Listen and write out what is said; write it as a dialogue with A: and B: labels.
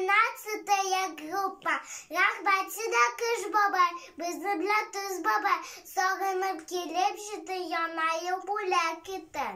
A: Тринадцятая группа. Рахбатида кыш бабай, бізді біле түз бабай. Соғынып келіп жіті, янайы бүлі кетті.